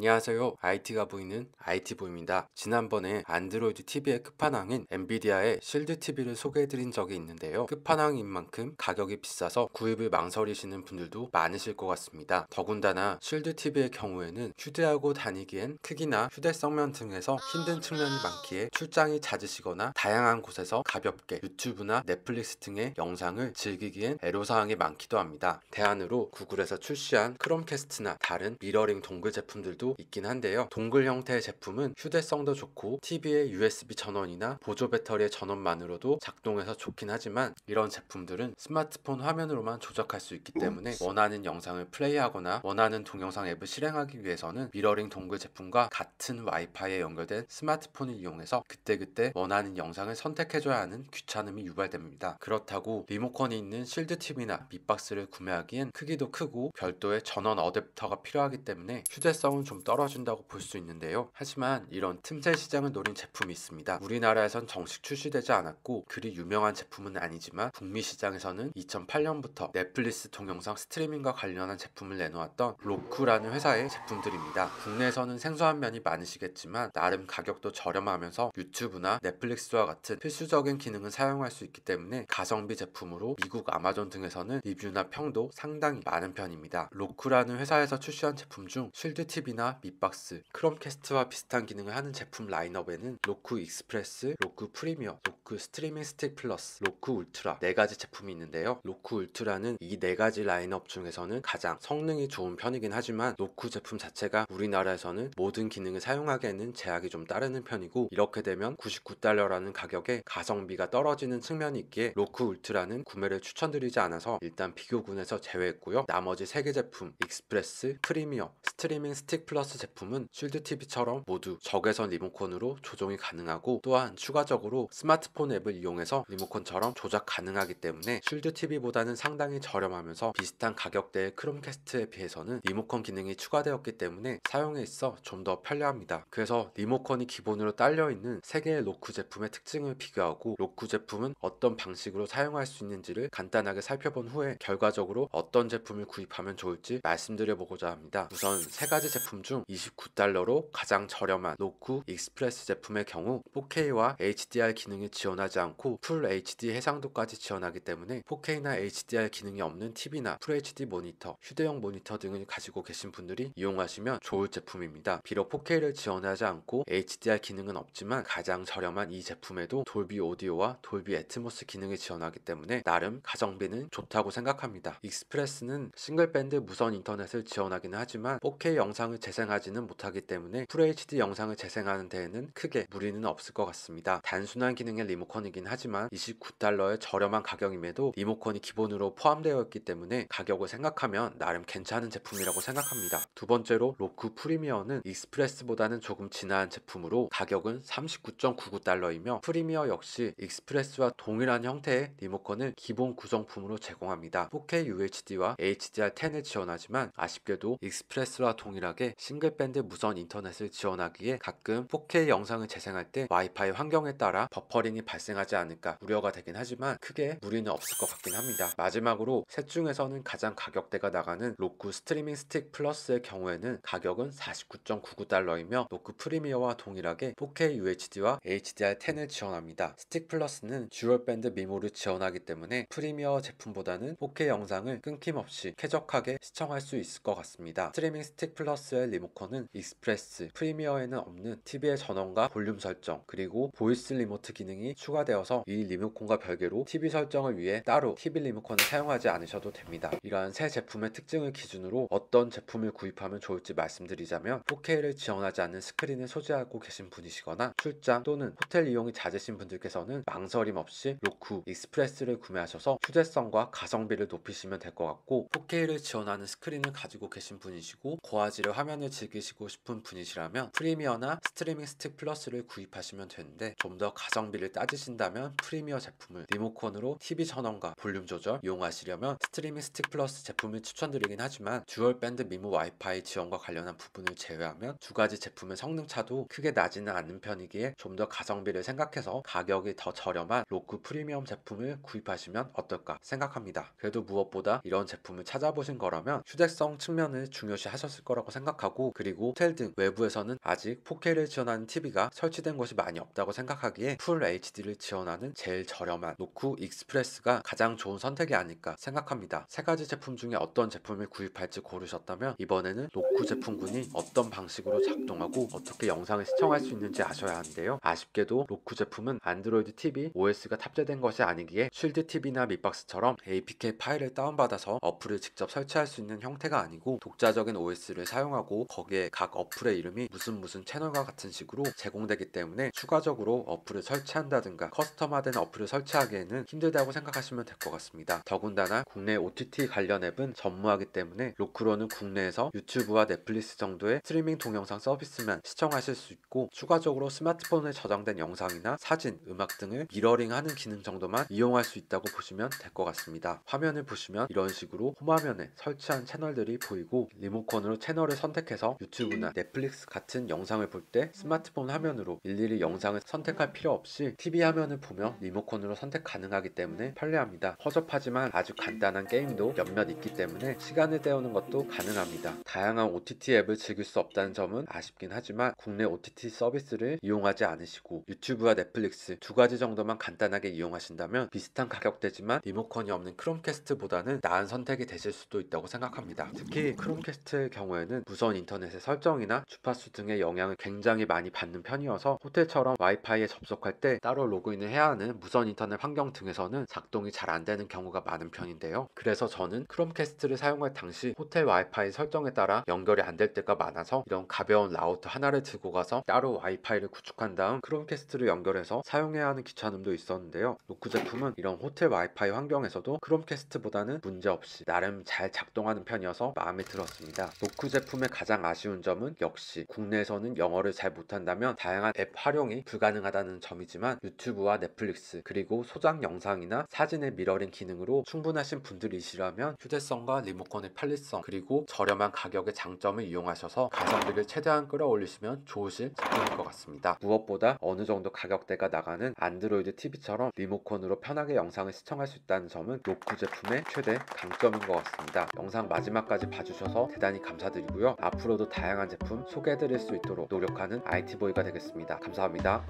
안녕하세요. IT가 보이는 IT보입니다. 지난번에 안드로이드 TV의 끝판왕인 엔비디아의 실드 TV를 소개해드린 적이 있는데요. 끝판왕인 만큼 가격이 비싸서 구입을 망설이시는 분들도 많으실 것 같습니다. 더군다나 실드 TV의 경우에는 휴대하고 다니기엔 크기나 휴대성면 등에서 힘든 측면이 많기에 출장이 잦으시거나 다양한 곳에서 가볍게 유튜브나 넷플릭스 등의 영상을 즐기기엔 애로사항이 많기도 합니다. 대안으로 구글에서 출시한 크롬캐스트나 다른 미러링 동글 제품들도 수도 있긴 한데요. 동글 형태의 제품은 휴대성도 좋고 TV의 USB 전원이나 보조 배터리의 전원만으로도 작동해서 좋긴 하지만 이런 제품들은 스마트폰 화면으로만 조작할 수 있기 때문에 원하는 영상을 플레이하거나 원하는 동영상 앱을 실행하기 위해서는 미러링 동글 제품과 같은 와이파이에 연결된 스마트폰을 이용해서 그때그때 원하는 영상을 선택해줘야 하는 귀찮음이 유발됩니다. 그렇다고 리모컨이 있는 실드 TV나 밑박스를 구매하기엔 크기도 크고 별도의 전원 어댑터가 필요하기 때문에 휴대성은 좀좀 떨어진다고 볼 수 있는데요. 하지만 이런 틈새 시장을 노린 제품이 있습니다. 우리나라에선 정식 출시되지 않았고 그리 유명한 제품은 아니지만 북미 시장에서는 2008년부터 넷플릭스 동영상 스트리밍과 관련한 제품을 내놓았던 로쿠라는 회사의 제품들입니다. 국내에서는 생소한 면이 많으시겠지만 나름 가격도 저렴하면서 유튜브나 넷플릭스와 같은 필수적인 기능을 사용할 수 있기 때문에 가성비 제품으로 미국 아마존 등에서는 리뷰나 평도 상당히 많은 편입니다. 로쿠라는 회사에서 출시한 제품 중실드 팁이나 밑박스, 크롬캐스트와 비슷한 기능을 하는 제품 라인업에는 로쿠 익스프레스, 로쿠 프리미어, 로크 그 스트리밍 스틱 플러스, 로크 울트라 네 가지 제품이 있는데요. 로크 울트라는 이 네 가지 라인업 중에서는 가장 성능이 좋은 편이긴 하지만 로크 제품 자체가 우리나라에서는 모든 기능을 사용하기에는 제약이 좀 따르는 편이고 이렇게 되면 99달러라는 가격에 가성비가 떨어지는 측면이 있기에 로크 울트라는 구매를 추천드리지 않아서 일단 비교군에서 제외했고요. 나머지 3개 제품 익스프레스, 프리미어, 스트리밍 스틱 플러스 제품은 쉴드 TV처럼 모두 적외선 리모컨으로 조정이 가능하고 또한 추가적으로 스마트폰 스마트폰 앱을 이용해서 리모컨처럼 조작 가능하기 때문에 쉴드 TV보다는 상당히 저렴하면서 비슷한 가격대의 크롬캐스트에 비해서는 리모컨 기능이 추가되었기 때문에 사용에 있어 좀 더 편리합니다. 그래서 리모컨이 기본으로 딸려있는 3개의 로크 제품의 특징을 비교하고 로크 제품은 어떤 방식으로 사용할 수 있는지를 간단하게 살펴본 후에 결과적으로 어떤 제품을 구입하면 좋을지 말씀드려보고자 합니다. 우선 세 가지 제품 중 29달러로 가장 저렴한 로크 익스프레스 제품의 경우 4K와 HDR 기능이 지원 지원하지 않고 풀 HD 해상도까지 지원하기 때문에 4K나 HDR 기능이 없는 TV나 풀 h d 모니터, 휴대용 모니터 등을 가지고 계신 분들이 이용하시면 좋을 제품입니다. 비록 4K를 지원하지 않고 HDR 기능은 없지만 가장 저렴한 이 제품에도 돌비 오디오와 돌비 애트모스 기능을 지원하기 때문에 나름 가성비는 좋다고 생각합니다. 익스프레스는 싱글밴드 무선 인터넷을 지원하기는 하지만 4K 영상을 재생하지는 못하기 때문에 FHD 영상을 재생하는 데에는 크게 무리는 없을 것 같습니다. 단순한 기능의 리 리모컨이긴 하지만 29달러의 저렴한 가격임에도 리모컨이 기본으로 포함되어 있기 때문에 가격을 생각하면 나름 괜찮은 제품이라고 생각합니다. 두 번째로 로크 프리미어는 익스프레스보다는 조금 진한 제품으로 가격은 39.99달러이며 프리미어 역시 익스프레스와 동일한 형태의 리모컨을 기본 구성품으로 제공합니다. 4K UHD와 HDR10을 지원하지만 아쉽게도 익스프레스와 동일하게 싱글밴드 무선 인터넷을 지원하기에 가끔 4K 영상을 재생할 때 와이파이 환경에 따라 버퍼링이 발생하지 않을까 우려가 되긴 하지만 크게 무리는 없을 것 같긴 합니다. 마지막으로 셋 중에서는 가장 가격대가 나가는 로쿠 스트리밍 스틱 플러스의 경우에는 가격은 49.99달러이며 로쿠 프리미어와 동일하게 4K UHD와 HDR10을 지원합니다. 스틱 플러스는 듀얼 밴드 미모를 지원하기 때문에 프리미어 제품보다는 4K 영상을 끊김없이 쾌적하게 시청할 수 있을 것 같습니다. 스트리밍 스틱 플러스의 리모컨은 익스프레스, 프리미어에는 없는 TV의 전원과 볼륨 설정, 그리고 보이스 리모트 기능이 추가되어서 이 리모컨과 별개로 TV 설정을 위해 따로 TV 리모컨을 사용하지 않으셔도 됩니다. 이러한 새 제품의 특징을 기준으로 어떤 제품을 구입하면 좋을지 말씀드리자면 4K를 지원하지 않는 스크린을 소지하고 계신 분이시거나 출장 또는 호텔 이용이 잦으신 분들께서는 망설임 없이 로쿠, 익스프레스를 구매하셔서 휴대성과 가성비를 높이시면 될 것 같고 4K를 지원하는 스크린을 가지고 계신 분이시고 고화질의 화면을 즐기시고 싶은 분이시라면 프리미어나 스트리밍 스틱 플러스를 구입하시면 되는데 좀 더 가성비를 따지신다면 프리미어 제품을 리모컨으로 TV 전원과 볼륨 조절 이용하시려면 스트리밍 스틱 플러스 제품을 추천드리긴 하지만 듀얼 밴드 미모 와이파이 지원과 관련한 부분을 제외하면 두 가지 제품의 성능 차도 크게 나지는 않는 편이기에 좀 더 가성비를 생각해서 가격이 더 저렴한 로크 프리미엄 제품을 구입하시면 어떨까 생각합니다. 그래도 무엇보다 이런 제품을 찾아보신 거라면 휴대성 측면을 중요시 하셨을 거라고 생각하고 그리고 호텔 등 외부에서는 아직 4K를 지원하는 TV가 설치된 곳이 많이 없다고 생각하기에 풀 HD LHD를 지원하는 제일 저렴한 노쿠 익스프레스가 가장 좋은 선택이 아닐까 생각합니다. 세 가지 제품 중에 어떤 제품을 구입할지 고르셨다면 이번에는 노쿠 제품군이 어떤 방식으로 작동하고 어떻게 영상을 시청할 수 있는지 아셔야 하는데요. 아쉽게도 노쿠 제품은 안드로이드 TV OS가 탑재된 것이 아니기에 쉴드 TV나 밑박스처럼 APK 파일을 다운받아서 어플을 직접 설치할 수 있는 형태가 아니고 독자적인 OS를 사용하고 거기에 각 어플의 이름이 무슨 무슨 채널과 같은 식으로 제공되기 때문에 추가적으로 어플을 설치한다 서비든가 커스터마된 어플을 설치하기에는 힘들다고 생각하시면 될 것 같습니다. 더군다나 국내 OTT 관련 앱은 전무하기 때문에 로크로는 국내에서 유튜브와 넷플릭스 정도의 스트리밍 동영상 서비스만 시청하실 수 있고 추가적으로 스마트폰에 저장된 영상이나 사진, 음악 등을 미러링하는 기능 정도만 이용할 수 있다고 보시면 될 것 같습니다. 화면을 보시면 이런 식으로 홈화면에 설치한 채널들이 보이고 리모컨으로 채널을 선택해서 유튜브나 넷플릭스 같은 영상을 볼 때 스마트폰 화면으로 일일이 영상을 선택할 필요 없이 TV 화면을 보며 리모컨으로 선택 가능하기 때문에 편리합니다. 허접하지만 아주 간단한 게임도 몇몇 있기 때문에 시간을 때우는 것도 가능합니다. 다양한 OTT 앱을 즐길 수 없다는 점은 아쉽긴 하지만 국내 OTT 서비스를 이용하지 않으시고 유튜브와 넷플릭스 두 가지 정도만 간단하게 이용하신다면 비슷한 가격대지만 리모컨이 없는 크롬캐스트보다는 나은 선택이 되실 수도 있다고 생각합니다. 특히 크롬캐스트의 경우에는 무선 인터넷의 설정이나 주파수 등의 영향을 굉장히 많이 받는 편이어서 호텔처럼 와이파이에 접속할 때 따로 따로 로그인을 해야 하는 무선 인터넷 환경 등에서는 작동이 잘 안 되는 경우가 많은 편인데요. 그래서 저는 크롬캐스트를 사용할 당시 호텔 와이파이 설정에 따라 연결이 안 될 때가 많아서 이런 가벼운 라우터 하나를 들고 가서 따로 와이파이를 구축한 다음 크롬캐스트를 연결해서 사용해야 하는 귀찮음도 있었는데요. 노크 제품은 이런 호텔 와이파이 환경에서도 크롬캐스트보다는 문제없이 나름 잘 작동하는 편이어서 마음에 들었습니다. 노크 제품의 가장 아쉬운 점은 역시 국내에서는 영어를 잘 못한다면 다양한 앱 활용이 불가능하다는 점이지만 유튜브와 넷플릭스 그리고 소장 영상이나 사진의 미러링 기능으로 충분하신 분들이시라면 휴대성과 리모컨의 편리성 그리고 저렴한 가격의 장점을 이용하셔서 가성비를 최대한 끌어올리시면 좋으실 제품인것 같습니다. 무엇보다 어느 정도 가격대가 나가는 안드로이드 TV처럼 리모컨으로 편하게 영상을 시청할 수 있다는 점은 로쿠 제품의 최대 강점인 것 같습니다. 영상 마지막까지 봐주셔서 대단히 감사드리고요. 앞으로도 다양한 제품 소개해드릴 수 있도록 노력하는 IT보이가 되겠습니다. 감사합니다.